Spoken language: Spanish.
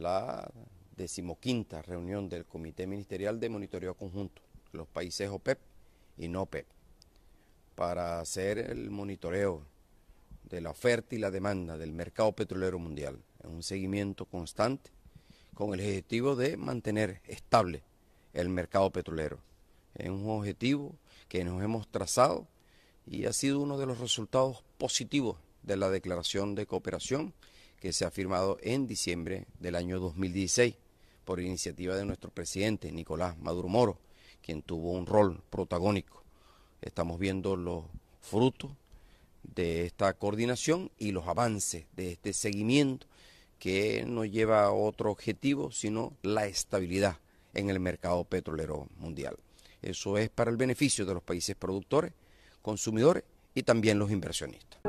la decimoquinta reunión del Comité Ministerial de Monitoreo Conjunto, los países OPEP e y no OPEP, e para hacer el monitoreo de la oferta y la demanda del mercado petrolero mundial, en un seguimiento constante con el objetivo de mantener estable el mercado petrolero. Es un objetivo que nos hemos trazado y ha sido uno de los resultados positivos de la declaración de cooperación que se ha firmado en diciembre del año 2016 por iniciativa de nuestro presidente Nicolás Maduro Moro, quien tuvo un rol protagónico. Estamos viendo los frutos de esta coordinación y los avances de este seguimiento que no lleva a otro objetivo sino la estabilidad en el mercado petrolero mundial. Eso es para el beneficio de los países productores, consumidores y también los inversionistas.